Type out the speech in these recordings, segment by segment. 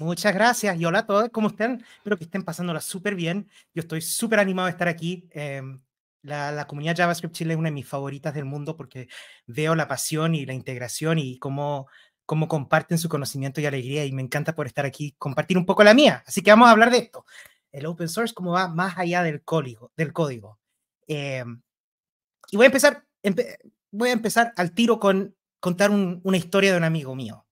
Muchas gracias y hola a todos, ¿cómo están? Espero que estén pasándola súper bien. Yo estoy súper animado de estar aquí. Em, la, comunidad JavaScript Chile es una de mis favoritas del mundo porque veo la pasión y la integración y cómo, cómo comparten su conocimiento y alegría y me encanta por estar aquí, compartir un poco la mía. Así que vamos a hablar de esto. El open source, cómo va más allá del código. Del código. Em, y voy a empezar, voy a empezar al tiro con contar una historia de un amigo mío.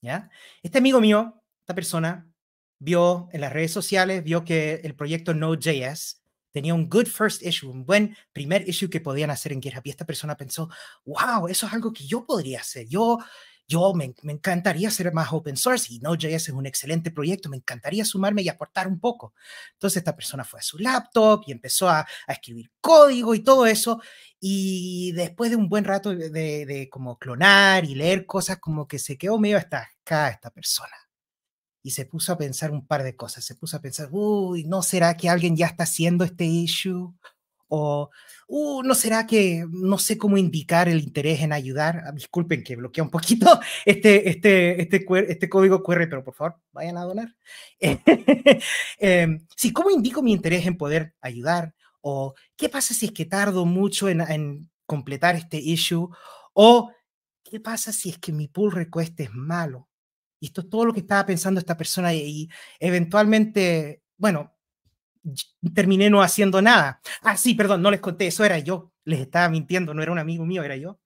¿ya? Este amigo mío esta persona vio en las redes sociales, vio que el proyecto Node.js tenía un good first issue, un buen primer issue que podían hacer en GitHub. Y esta persona pensó, wow, eso es algo que yo podría hacer. Yo, yo me, encantaría ser más open source y Node.js es un excelente proyecto. Me encantaría sumarme y aportar un poco. Entonces esta persona fue a su laptop y empezó a, escribir código y todo eso. Y después de un buen rato de, como clonar y leer cosas, como que se quedó medio hasta acá esta persona y se puso a pensar un par de cosas. Se puso a pensar, uy, ¿no será que alguien ya está haciendo este issue? O, uh, ¿no será que no sé cómo indicar el interés en ayudar? Ah, disculpen que bloquea un poquito este, este, este, este código QR, pero por favor, vayan a donar. Em, sí, ¿cómo indico mi interés en poder ayudar? O, ¿qué pasa si es que tardo mucho en completar este issue? O, ¿qué pasa si es que mi pull request es malo? esto es todo lo que estaba pensando esta persona y, eventualmente, bueno, terminé no haciendo nada. Ah, sí, perdón, no les conté, eso era yo. Les estaba mintiendo, no era un amigo mío, era yo.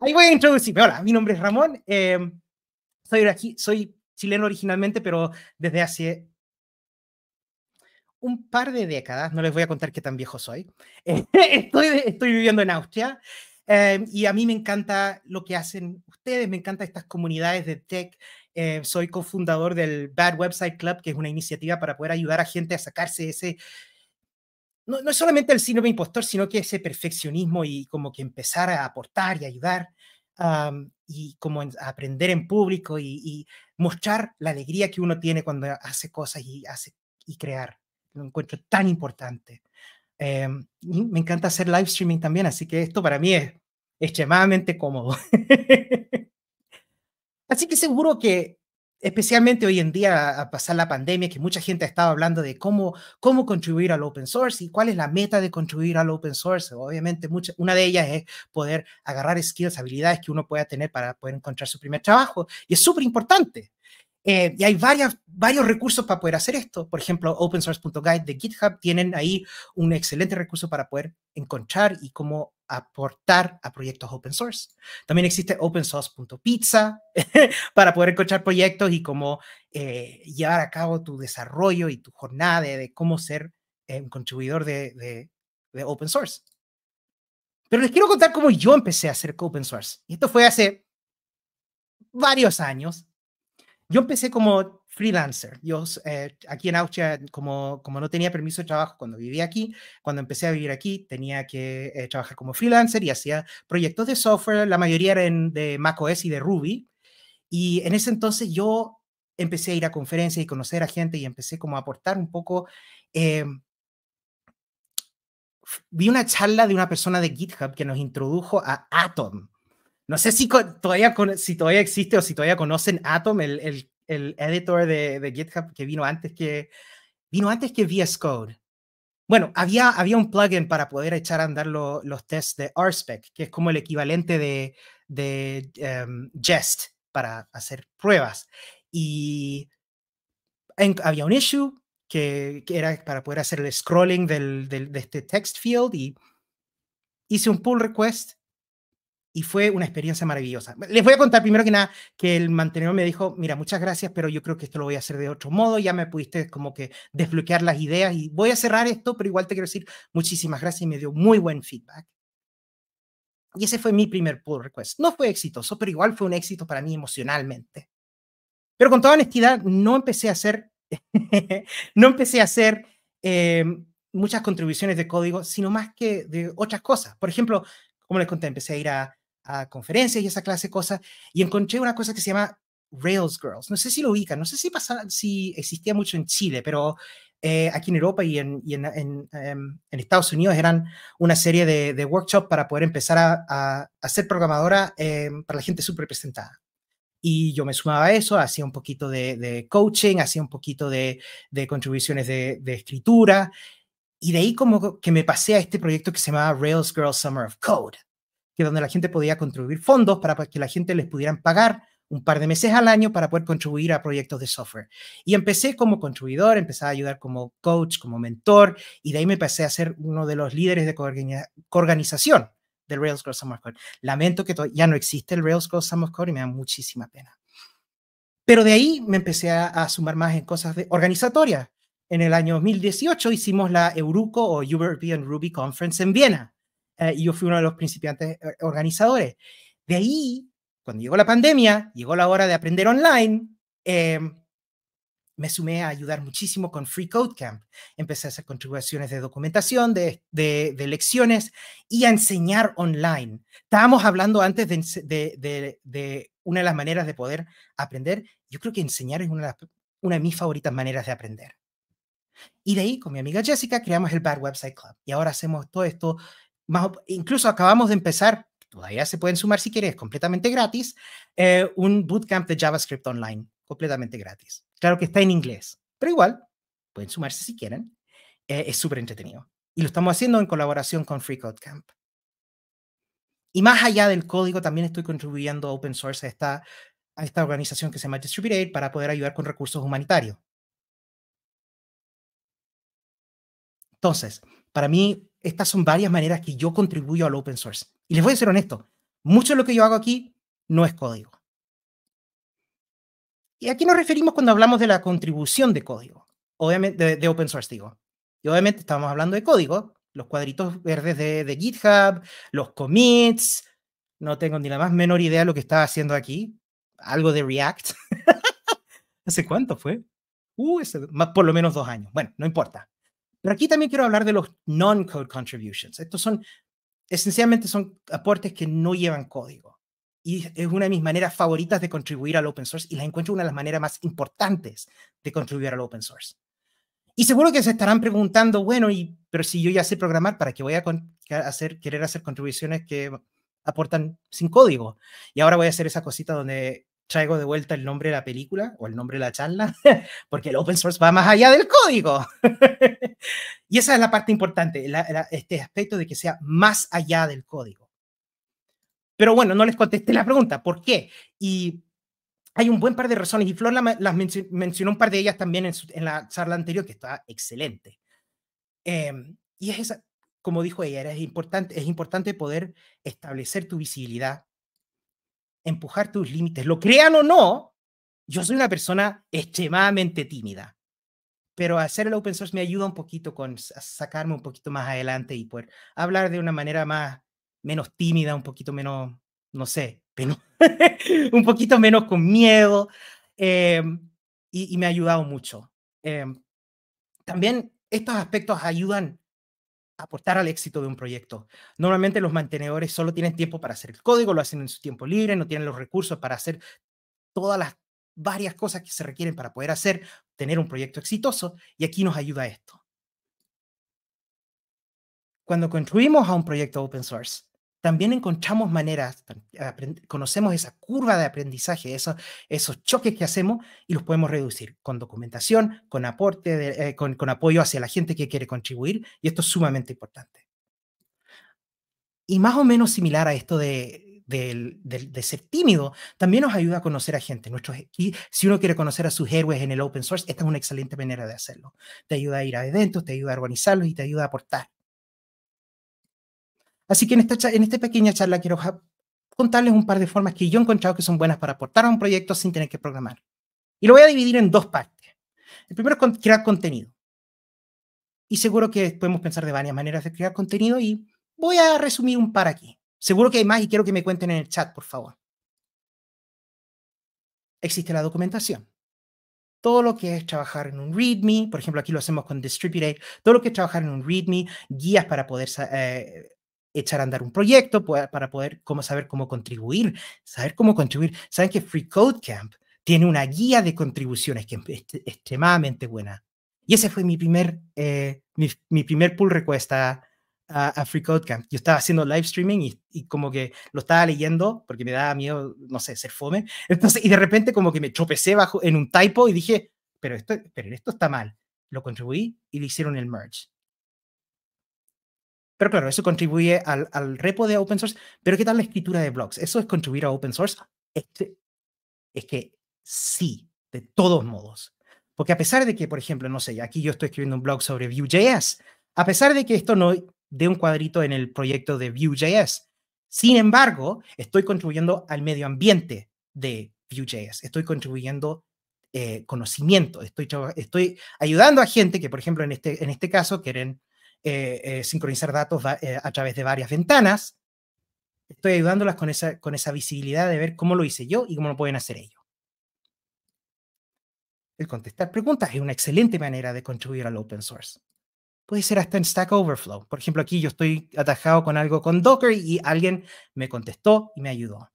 Ahí voy a introducirme. Hola, mi nombre es Ramón. Em, soy, aquí, soy chileno originalmente, pero desde hace un par de décadas, no les voy a contar qué tan viejo soy, estoy, estoy viviendo en Austria em, y a mí me encanta lo que hacen ustedes. Me encantan estas comunidades de tech. Eh, soy cofundador del Bad Website Club, que es una iniciativa para poder ayudar a gente a sacarse ese, no, solamente el síndrome impostor, sino que ese perfeccionismo y como que empezar a aportar y ayudar. y como aprender en público y, mostrar la alegría que uno tiene cuando hace cosas y, hace, y crear. Lo encuentro tan importante. Em, me encanta hacer live streaming también, así que esto para mí es extremadamente cómodo. Así que seguro que, especialmente hoy en día, a pasar la pandemia, que mucha gente ha estado hablando de cómo, cómo contribuir al open source y cuál es la meta de contribuir al open source. Obviamente, mucha, una de ellas es poder agarrar skills, habilidades que uno pueda tener para poder encontrar su primer trabajo. Y es súper importante. Eh, y hay varias, varios recursos para poder hacer esto. Por ejemplo, opensource.guide de GitHub tienen ahí un excelente recurso para poder encontrar y cómo aportar a proyectos open source. También existe opensource.pizza para poder encontrar proyectos y cómo eh, llevar a cabo tu desarrollo y tu jornada de, cómo ser eh, un contribuidor de, de open source. Pero les quiero contar cómo yo empecé a hacer open source. Y esto fue hace varios años, yo empecé como freelancer. Yo eh, aquí en Austria, como, no tenía permiso de trabajo cuando vivía aquí, cuando empecé a vivir aquí, tenía que eh, trabajar como freelancer y hacía proyectos de software, la mayoría eran de macOS y de Ruby. Y en ese entonces yo empecé a ir a conferencias y conocer a gente y empecé como a aportar un poco. Em, vi una charla de una persona de GitHub que nos introdujo a Atom no sé si todavía, si todavía existe o si todavía conocen Atom, el, editor de, GitHub que vino antes que, vino antes que VS Code. Bueno, había, había un plugin para poder echar a andar los tests de RSpec, que es como el equivalente de, em, Jest para hacer pruebas. Y había un issue que, era para poder hacer el scrolling del, de este text field y hice un pull request y fue una experiencia maravillosa. Les voy a contar primero que nada que el mantenedor me dijo, mira, muchas gracias, pero yo creo que esto lo voy a hacer de otro modo, ya me pudiste como que desbloquear las ideas y voy a cerrar esto, pero igual te quiero decir muchísimas gracias y me dio muy buen feedback. Y ese fue mi primer pull request. No fue exitoso, pero igual fue un éxito para mí emocionalmente. Pero con toda honestidad, no empecé a hacer, no empecé a hacer em, muchas contribuciones de código, sino más que de otras cosas. Por ejemplo, como les conté, empecé a ir a a conferencias y esa clase de cosas, y encontré una cosa que se llama Rails Girls. No sé si lo ubican, no sé si, pasaba, si existía mucho en Chile, pero eh, aquí en Europa y, en, em, en, Estados Unidos eran una serie de, workshops para poder empezar a, a, ser programadora em, para la gente súper representada, Y yo me sumaba a eso, hacía un poquito de, coaching, hacía un poquito de, contribuciones de, escritura. Y de ahí como que me pasé a este proyecto que se llamaba Rails Girls Summer of Code, que donde la gente podía contribuir fondos para que la gente les pudieran pagar un par de meses al año para poder contribuir a proyectos de software. Y empecé como contribuidor, empecé a ayudar como coach, como mentor, y de ahí me pasé a ser uno de los líderes de coorganización del Rails Girl Summer Lamento que ya no existe el Rails Girl Summer y me da muchísima pena. Pero de ahí me empecé a, sumar más en cosas organizatorias. En el año 2018 hicimos la Euruco o European Ruby Conference en Viena eh, y yo fui uno de los principiantes eh, organizadores. De ahí, cuando llegó la pandemia, llegó la hora de aprender online, em, me sumé a ayudar muchísimo con Free Code Camp. Empecé a hacer contribuciones de documentación, de, de, lecciones y a enseñar online. Estábamos hablando antes de, de, una de las maneras de poder aprender. Yo creo que enseñar es una de, una de mis favoritas maneras de aprender. Y de ahí, con mi amiga Jessica, creamos el Bad Website Club. Y ahora hacemos todo esto incluso acabamos de empezar, todavía se pueden sumar si quieres, completamente gratis, eh, un bootcamp de JavaScript online, completamente gratis. Claro que está en inglés, pero igual, pueden sumarse si quieren. Eh, es súper entretenido. Y lo estamos haciendo en colaboración con FreeCodeCamp Y más allá del código, también estoy contribuyendo open source a esta, a esta organización que se llama Distribute para poder ayudar con recursos humanitarios. Entonces, para mí, estas son varias maneras que yo contribuyo al open source. Y les voy a ser honesto, mucho de lo que yo hago aquí no es código. ¿Y a qué nos referimos cuando hablamos de la contribución de código? Obviamente, de, open source, digo. Y obviamente estamos hablando de código, los cuadritos verdes de, GitHub, los commits. No tengo ni la más menor idea de lo que estaba haciendo aquí. Algo de React. ¿Hace cuánto fue? Uh, más, por lo menos dos años. Bueno, no importa. Pero aquí también quiero hablar de los non-code contributions. Estos son, esencialmente son aportes que no llevan código. Y es una de mis maneras favoritas de contribuir al open source y la encuentro una de las maneras más importantes de contribuir al open source. Y seguro que se estarán preguntando, bueno, y, pero si yo ya sé programar, ¿para qué voy a hacer, querer hacer contribuciones que aportan sin código? Y ahora voy a hacer esa cosita donde traigo de vuelta el nombre de la película o el nombre de la charla, porque el open source va más allá del código. y esa es la parte importante, este aspecto de que sea más allá del código. Pero bueno, no les contesté la pregunta, ¿por qué? Y hay un buen par de razones, y Flor las mencionó un par de ellas también en, la charla anterior, que está excelente. Em, y es esa, como dijo ella, es importante, es importante poder establecer tu visibilidad empujar tus límites. Lo crean o no, yo soy una persona extremadamente tímida, pero hacer el open source me ayuda un poquito con sacarme un poquito más adelante y poder hablar de una manera más, menos tímida, un poquito menos, no sé, un poquito menos con miedo. Em, y, me ha ayudado mucho. Em, también estos aspectos ayudan aportar al éxito de un proyecto. Normalmente los mantenedores solo tienen tiempo para hacer el código, lo hacen en su tiempo libre, no tienen los recursos para hacer todas las varias cosas que se requieren para poder hacer, tener un proyecto exitoso, y aquí nos ayuda esto. Cuando construimos a un proyecto open source, también encontramos maneras, conocemos esa curva de aprendizaje, esos, esos choques que hacemos y los podemos reducir con documentación, con aporte, eh, con, apoyo hacia la gente que quiere contribuir y esto es sumamente importante. Y más o menos similar a esto de, ser tímido, también nos ayuda a conocer a gente. Nuestros, y si uno quiere conocer a sus héroes en el open source, esta es una excelente manera de hacerlo. Te ayuda a ir a eventos, te ayuda a organizarlos y te ayuda a aportar. Así que en esta, en esta pequeña charla quiero contarles un par de formas que yo he encontrado que son buenas para aportar a un proyecto sin tener que programar. Y lo voy a dividir en dos partes. El primero es crear contenido. Y seguro que podemos pensar de varias maneras de crear contenido y voy a resumir un par aquí. Seguro que hay más y quiero que me cuenten en el chat, por favor. Existe la documentación. Todo lo que es trabajar en un README, por ejemplo, aquí lo hacemos con Distributed, todo lo que es trabajar en un README, guías para poder eh, echar a andar un proyecto para poder cómo, saber cómo contribuir, saber cómo contribuir. Saben que Free Code Camp tiene una guía de contribuciones que es extremadamente buena. Y ese fue mi primer, eh, mi, primer pull request a, Free Code Camp. Yo estaba haciendo live streaming y, como que lo estaba leyendo porque me daba miedo, no sé, ser fome. Entonces, y de repente como que me tropecé bajo en un typo y dije, pero esto, pero esto está mal. Lo contribuí y le hicieron el merge. Pero claro, eso contribuye al, repo de open source. Pero ¿qué tal la escritura de blogs? ¿Eso es contribuir a open source? Este, es que sí, de todos modos. Porque a pesar de que, por ejemplo, no sé, aquí yo estoy escribiendo un blog sobre Vue.js, a pesar de que esto no dé un cuadrito en el proyecto de Vue.js, sin embargo, estoy contribuyendo al medio ambiente de Vue.js, estoy contribuyendo eh, conocimiento, estoy, estoy ayudando a gente que, por ejemplo, en este, en este caso quieren eh, eh, sincronizar datos eh, a través de varias ventanas. Estoy ayudándolas con esa, con esa visibilidad de ver cómo lo hice yo y cómo lo pueden hacer ellos. El contestar preguntas es una excelente manera de contribuir al open source. Puede ser hasta en Stack Overflow. Por ejemplo, aquí yo estoy atajado con algo con Docker y alguien me contestó y me ayudó.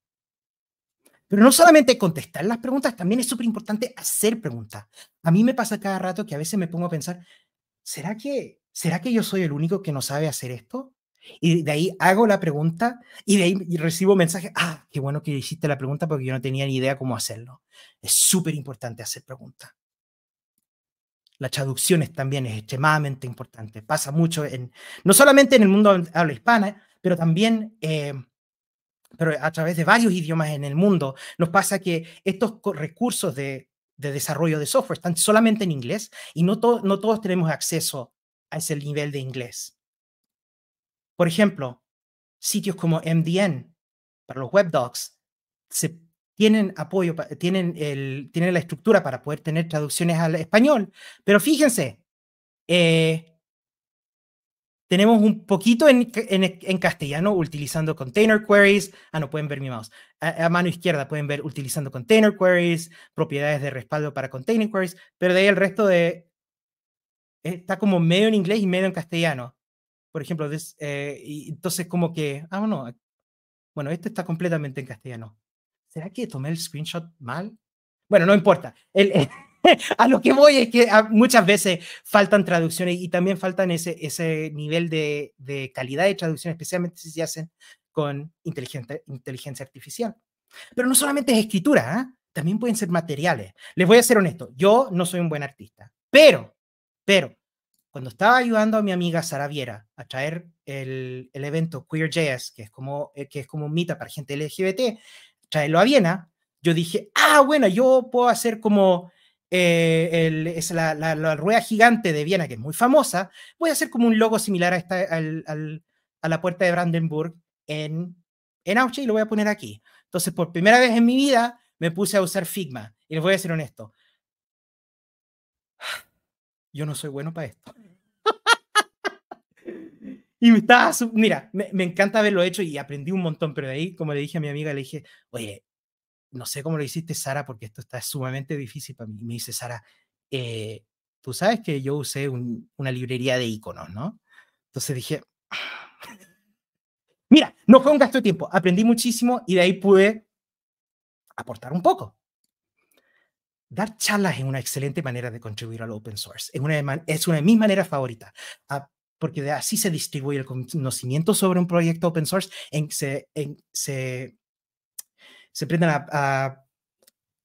Pero no solamente contestar las preguntas, también es súper importante hacer preguntas. A mí me pasa cada rato que a veces me pongo a pensar, ¿será que ¿será que yo soy el único que no sabe hacer esto? Y de ahí hago la pregunta y de ahí recibo mensajes, ah, qué bueno que hiciste la pregunta porque yo no tenía ni idea cómo hacerlo. Es súper importante hacer preguntas. Las traducciones también es extremadamente importante. Pasa mucho, en, no solamente en el mundo habla hispana, ¿eh? pero también eh, pero a través de varios idiomas en el mundo. Nos pasa que estos recursos de, desarrollo de software están solamente en inglés y no, no todos tenemos acceso a ese nivel de inglés. Por ejemplo, sitios como MDN para los webdocs se tienen apoyo, tienen, la estructura para poder tener traducciones al español, pero fíjense, eh, tenemos un poquito en, castellano utilizando container queries. Ah, no pueden ver mi mouse. a, mano izquierda pueden ver utilizando container queries, propiedades de respaldo para container queries, pero de ahí el resto de está como medio en inglés y medio en castellano. Por ejemplo, eh, y entonces como que, ah, bueno, esto está completamente en castellano. ¿Será que tomé el screenshot mal? Bueno, no importa. El, a lo que voy es que ah, muchas veces faltan traducciones y también faltan ese, ese nivel de, de calidad de traducción, especialmente si se hacen con inteligencia artificial. Pero no solamente es escritura, ¿ah? también pueden ser materiales. Les voy a ser honesto, yo no soy un buen artista, pero pero cuando estaba ayudando a mi amiga Sara Viera a traer el, el evento QueerJS, que es como eh, que es como un mito para gente LGBT, traerlo a Viena, yo dije, ah, bueno, yo puedo hacer como eh, es la, la, rueda gigante de Viena, que es muy famosa, voy a hacer como un logo similar a, esta, al, a la puerta de Brandenburg en, en y lo voy a poner aquí. Entonces, por primera vez en mi vida, me puse a usar Figma. Y les voy a ser honesto, yo no soy bueno para esto. y me estaba, mira, me, encanta haberlo hecho y aprendí un montón, pero de ahí, como le dije a mi amiga, le dije, oye, no sé cómo lo hiciste, Sara, porque esto está sumamente difícil para mí. Y me dice, Sara, eh, tú sabes que yo usé una librería de iconos, ¿no? Entonces dije, ah". mira, no fue un gasto de tiempo, aprendí muchísimo y de ahí pude aportar un poco dar charlas es una excelente manera de contribuir al open source. Es una de, es una de mis maneras favoritas, ah, porque de así se distribuye el conocimiento sobre un proyecto open source, en, se, en, se, se prendan a,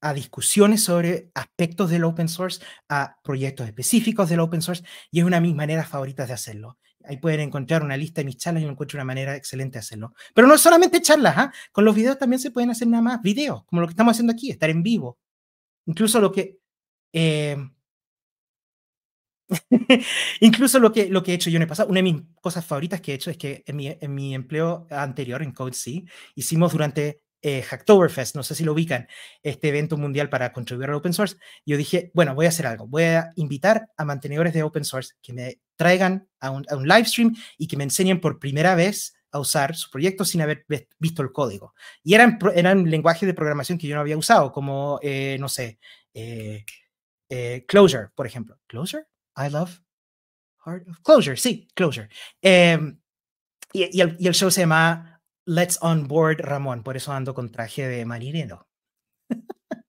a, discusiones sobre aspectos del open source, a proyectos específicos del open source, y es una de mis maneras favoritas de hacerlo. Ahí pueden encontrar una lista de mis charlas y encuentro una manera excelente de hacerlo. Pero no solamente charlas, ¿ah? con los videos también se pueden hacer nada más videos, como lo que estamos haciendo aquí, estar en vivo, Incluso lo que... Eh, incluso lo que, lo que he hecho yo en el pasado, una de mis cosas favoritas que he hecho es que en mi, en mi empleo anterior en Code C hicimos durante eh, Hacktoberfest, no sé si lo ubican, este evento mundial para contribuir al open source, yo dije, bueno, voy a hacer algo, voy a invitar a mantenedores de open source que me traigan a un, a un live stream y que me enseñen por primera vez a usar su proyecto sin haber visto el código. Y eran, eran lenguajes de programación que yo no había usado, como, eh, no sé, eh, eh, Closure, por ejemplo. ¿Closure? I love heart of Closure, sí, Closure. Em, y, el, y, el, show se llama Let's Onboard Ramón, por eso ando con traje de marinero.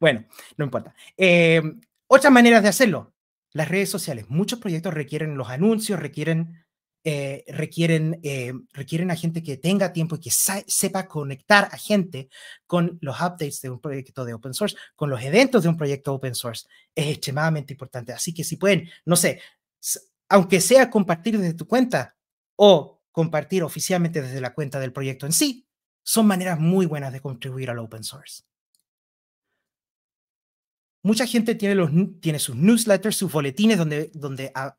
bueno, no importa. Em, otras maneras de hacerlo, las redes sociales. Muchos proyectos requieren los anuncios, requieren eh, requieren, eh, requieren a gente que tenga tiempo y que sepa conectar a gente con los updates de un proyecto de open source, con los eventos de un proyecto open source. Es extremadamente importante. Así que si pueden, no sé, aunque sea compartir desde tu cuenta o compartir oficialmente desde la cuenta del proyecto en sí, son maneras muy buenas de contribuir al open source. Mucha gente tiene, los, tiene sus newsletters, sus boletines donde, donde a, ah,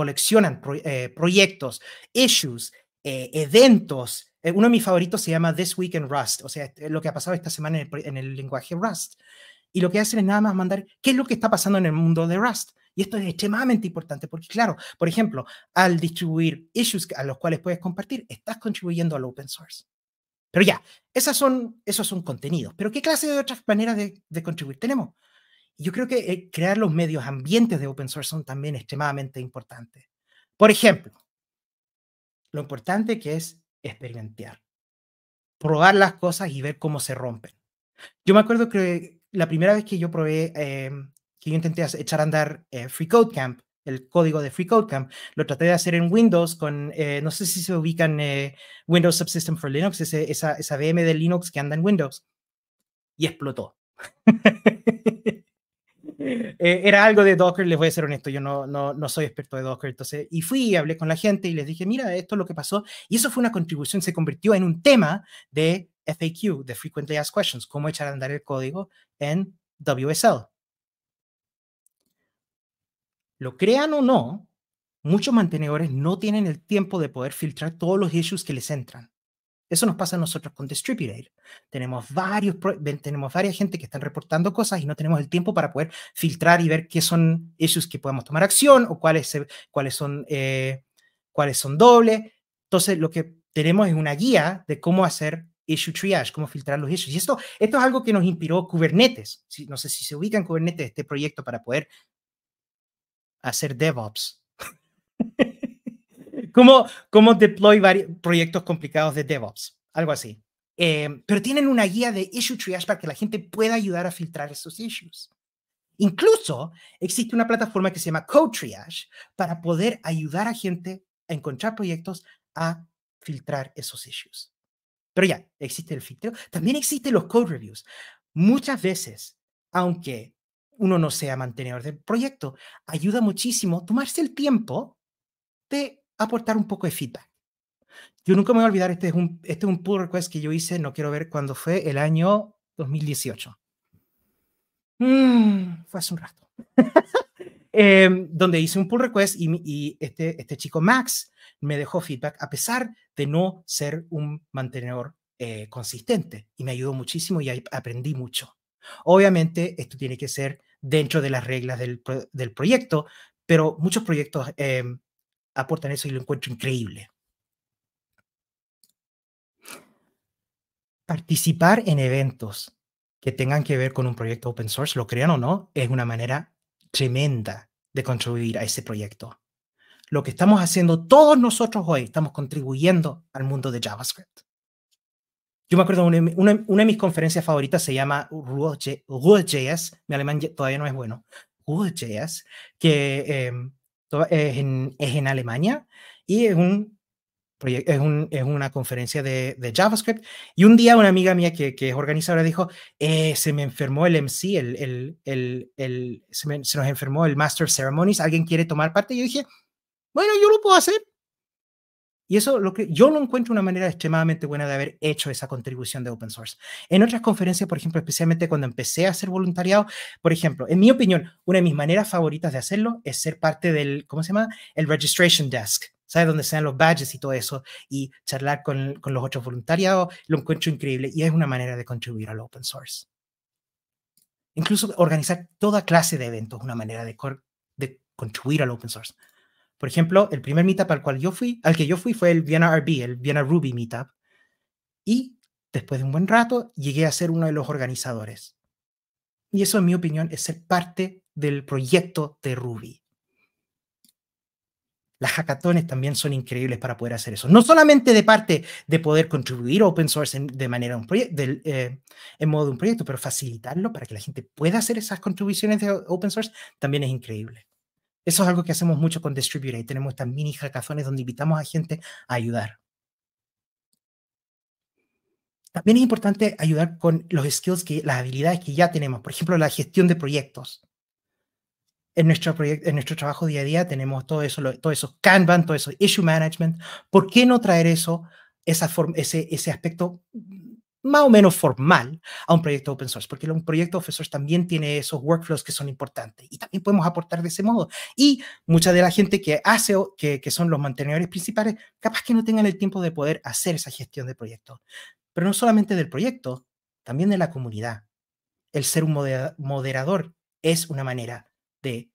coleccionan eh, proyectos, issues, eh, eventos. Eh, uno de mis favoritos se llama This Week in Rust, o sea, lo que ha pasado esta semana en el, en el lenguaje Rust. Y lo que hacen es nada más mandar qué es lo que está pasando en el mundo de Rust. Y esto es extremadamente importante porque, claro, por ejemplo, al distribuir issues a los cuales puedes compartir, estás contribuyendo al open source. Pero ya, esas son, esos son contenidos. Pero ¿qué clase de otras maneras de, de contribuir tenemos? Yo creo que eh, crear los medios ambientes de open source son también extremadamente importantes. Por ejemplo, lo importante que es experimentar, probar las cosas y ver cómo se rompen. Yo me acuerdo que la primera vez que yo probé, em, que yo intenté echar a andar eh, FreeCodeCamp, Free Code Camp, el código de Free Code Camp, lo traté de hacer en Windows con, eh, no sé si se ubican Windows Subsystem for Linux, esa, esa VM de Linux que anda en Windows, y explotó. Eh, era algo de Docker, les voy a ser honesto, yo no, no, soy experto de Docker, entonces, y fui, y hablé con la gente y les dije, mira, esto es lo que pasó, y eso fue una contribución, se convirtió en un tema de FAQ, de Frequently Asked Questions, cómo echar a andar el código en WSL. Lo crean o no, muchos mantenedores no tienen el tiempo de poder filtrar todos los issues que les entran. Eso nos pasa a nosotros con Distributed. Tenemos, varios, tenemos varias gente que están reportando cosas y no tenemos el tiempo para poder filtrar y ver qué son issues que podemos tomar acción o cuáles, cuáles son, eh, cuáles son dobles. Entonces, lo que tenemos es una guía de cómo hacer issue triage, cómo filtrar los issues. Y esto, esto es algo que nos inspiró Kubernetes. no sé si se ubica en Kubernetes este proyecto para poder hacer DevOps ¿Cómo, cómo deploy proyectos complicados de DevOps? Algo así. Em, pero tienen una guía de issue triage para que la gente pueda ayudar a filtrar esos issues. Incluso existe una plataforma que se llama Code Triage para poder ayudar a gente a encontrar proyectos a filtrar esos issues. Pero ya, existe el filtro. También existen los code reviews. Muchas veces, aunque uno no sea mantenedor del proyecto, ayuda muchísimo tomarse el tiempo de aportar un poco de feedback. Yo nunca me voy a olvidar, este es un, este es un pull request que yo hice, no quiero ver cuándo fue, el año 2018. Mm, fue hace un rato. Em, donde hice un pull request y, este, este chico Max me dejó feedback a pesar de no ser un mantenedor eh, consistente y me ayudó muchísimo y aprendí mucho. Obviamente esto tiene que ser dentro de las reglas del, del proyecto, pero muchos proyectos em, aportan eso y lo encuentro increíble. Participar en eventos que tengan que ver con un proyecto open source, lo crean o no, es una manera tremenda de contribuir a ese proyecto. Lo que estamos haciendo todos nosotros hoy, estamos contribuyendo al mundo de JavaScript. Yo me acuerdo, una, una, de mis conferencias favoritas se llama JS mi alemán todavía no es bueno, JS que eh, es en, es en Alemania y es un es, un, es, una conferencia de, de, JavaScript. Y un día una amiga mía que, que es organizadora dijo, eh, se me enfermó el MC, el, el, el, el se, se, nos enfermó el Master Ceremonies, ¿alguien quiere tomar parte? Y yo dije, bueno, yo lo puedo hacer. Y eso lo que yo lo encuentro una manera extremadamente buena de haber hecho esa contribución de open source. En otras conferencias, por ejemplo, especialmente cuando empecé a hacer voluntariado, por ejemplo, en mi opinión, una de mis maneras favoritas de hacerlo es ser parte del, ¿cómo se llama? El registration desk. ¿sabes? Donde dan los badges y todo eso, y charlar con, con los otros voluntariados, lo encuentro increíble y es una manera de contribuir al open source. Incluso organizar toda clase de eventos es una manera de, de contribuir al open source. Por ejemplo, el primer meetup al cual yo fui, al que yo fui fue el Vienna RB, el Vienna Ruby Meetup. Y después de un buen rato llegué a ser uno de los organizadores. Y eso, en mi opinión, es ser parte del proyecto de Ruby. Las hackatones también son increíbles para poder hacer eso. No solamente de parte de poder contribuir open source de manera eh, en modo de un proyecto, pero facilitarlo para que la gente pueda hacer esas contribuciones de open source también es increíble. Eso es algo que hacemos mucho con Distributed. Tenemos estas mini jacazones donde invitamos a gente a ayudar. También es importante ayudar con los skills, que, las habilidades que ya tenemos. Por ejemplo, la gestión de proyectos. En nuestro, en nuestro trabajo día a día tenemos todo eso, todo eso Kanban, todo eso issue management. ¿Por qué no traer eso, esa ese, ese aspecto más o menos formal a un proyecto open source, porque un proyecto open source también tiene esos workflows que son importantes y también podemos aportar de ese modo. Y mucha de la gente que hace, que, que son los mantenedores principales, capaz que no tengan el tiempo de poder hacer esa gestión de proyecto. Pero no solamente del proyecto, también de la comunidad. El ser un moderador es una manera de,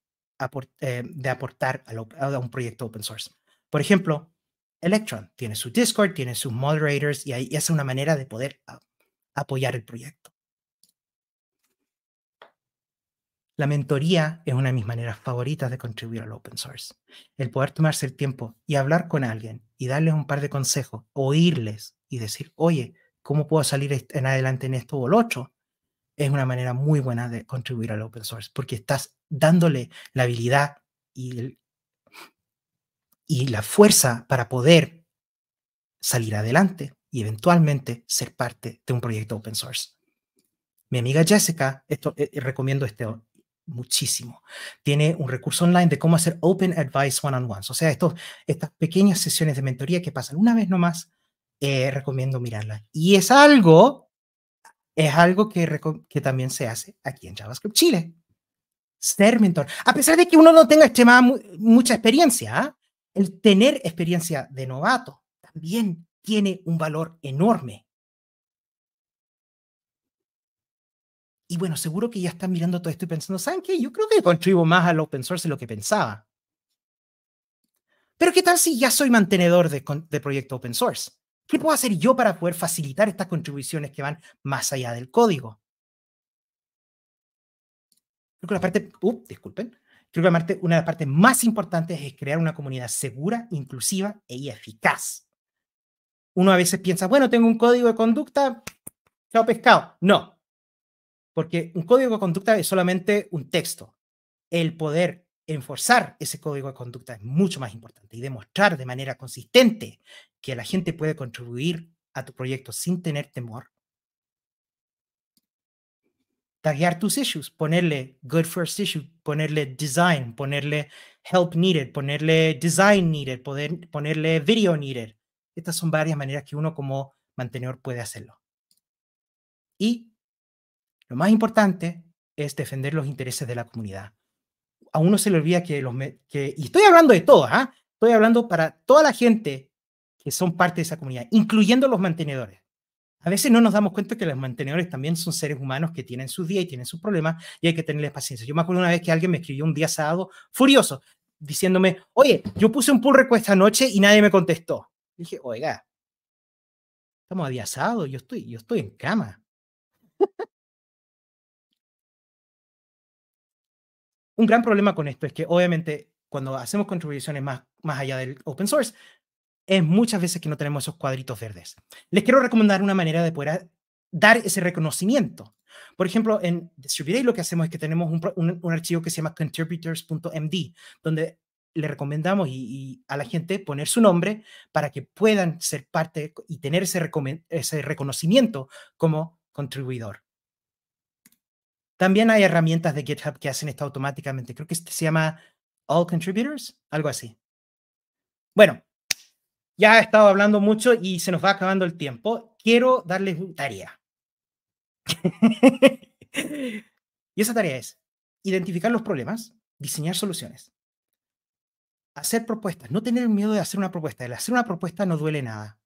eh, aportar a, a un proyecto open source. Por ejemplo, Electron. Tiene su Discord, tiene sus moderators y ahí es una manera de poder apoyar el proyecto. La mentoría es una de mis maneras favoritas de contribuir al open source. El poder tomarse el tiempo y hablar con alguien y darles un par de consejos, oírles y decir, oye, ¿cómo puedo salir en adelante en esto o lo otro? Es una manera muy buena de contribuir al open source porque estás dándole la habilidad y el, y la fuerza para poder salir adelante y eventualmente ser parte de un proyecto open source. Mi amiga Jessica, esto, eh, eh, recomiendo este muchísimo. Tiene un recurso online de cómo hacer open advice one-on-ones, o sea, estas pequeñas sesiones de mentoría que pasan una vez nomás, eh, recomiendo mirarla. Y es algo, es algo que, también se hace aquí en JavaScript Chile. Ser mentor. A pesar de que uno no tenga este mucha experiencia, el tener experiencia de novato también tiene un valor enorme. Y bueno, seguro que ya están mirando todo esto y pensando, ¿saben qué? Yo creo que contribuyo más al open source de lo que pensaba. Pero ¿qué tal si ya soy mantenedor de, de proyecto open source? ¿Qué puedo hacer yo para poder facilitar estas contribuciones que van más allá del código? Creo que la parte, uh, disculpen, Creo una de las partes más importantes es crear una comunidad segura, inclusiva y e eficaz. Uno a veces piensa, bueno, tengo un código de conducta, chao pescado. No, porque un código de conducta es solamente un texto. El poder enforzar ese código de conducta es mucho más importante y demostrar de manera consistente que la gente puede contribuir a tu proyecto sin tener temor Taggear tus issues, ponerle good first issue, ponerle design, ponerle help needed, ponerle design needed, poder, ponerle video needed. Estas son varias maneras que uno como mantenedor puede hacerlo. Y lo más importante es defender los intereses de la comunidad. A uno se le olvida que los... Que, y estoy hablando de todos, ¿ah? estoy hablando para toda la gente que son parte de esa comunidad, incluyendo los mantenedores. A veces no nos damos cuenta que los mantenedores también son seres humanos que tienen sus días y tienen sus problemas y hay que tenerles paciencia. Yo me acuerdo una vez que alguien me escribió un día sábado furioso diciéndome, oye, yo puse un pull request anoche y nadie me contestó. dije, oiga, estamos a día yo estoy, yo estoy en cama. un gran problema con esto es que obviamente cuando hacemos contribuciones más, más allá del open source, es muchas veces que no tenemos esos cuadritos verdes. Les quiero recomendar una manera de poder dar ese reconocimiento. Por ejemplo, en Distributed lo que hacemos es que tenemos un, un, archivo que se llama contributors.md, donde le recomendamos y, a la gente poner su nombre para que puedan ser parte y tener ese, ese reconocimiento como contribuidor. También hay herramientas de GitHub que hacen esto automáticamente. Creo que este se llama All Contributors, algo así. Bueno, ya he estado hablando mucho y se nos va acabando el tiempo. Quiero darles una tarea. y esa tarea es identificar los problemas, diseñar soluciones, hacer propuestas, no tener miedo de hacer una propuesta. El hacer una propuesta no duele nada.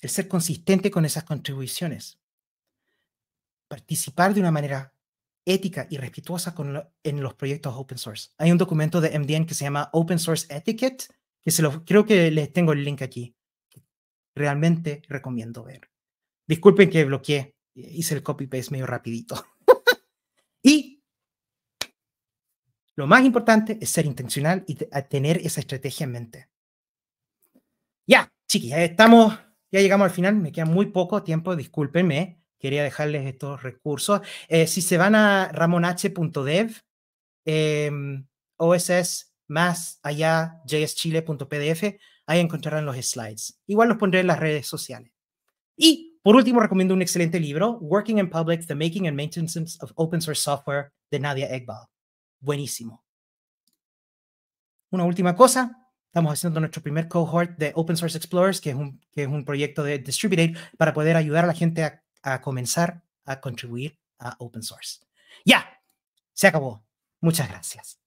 El ser consistente con esas contribuciones. Participar de una manera ética y respetuosa con en los proyectos open source. Hay un documento de MDN que se llama Open Source Etiquette creo que les tengo el link aquí. Realmente recomiendo ver. Disculpen que bloqueé, eh, hice el copy-paste medio rapidito. y lo más importante es ser intencional y tener esa estrategia en mente. Ya, chiquis, estamos, ya llegamos al final, me queda muy poco tiempo, discúlpenme, quería dejarles estos recursos. Eh, si se van a ramonh.dev, eh, em, OSS más allá jschile.pdf, ahí encontrarán los slides. Igual los pondré en las redes sociales. Y por último, recomiendo un excelente libro, Working in Public, The Making and Maintenance of Open Source Software, de Nadia Egbal. Buenísimo. Una última cosa, estamos haciendo nuestro primer cohort de Open Source Explorers, que es un, proyecto de Distributed para poder ayudar a la gente a comenzar a contribuir a Open Source. Ya, se acabó. Muchas gracias.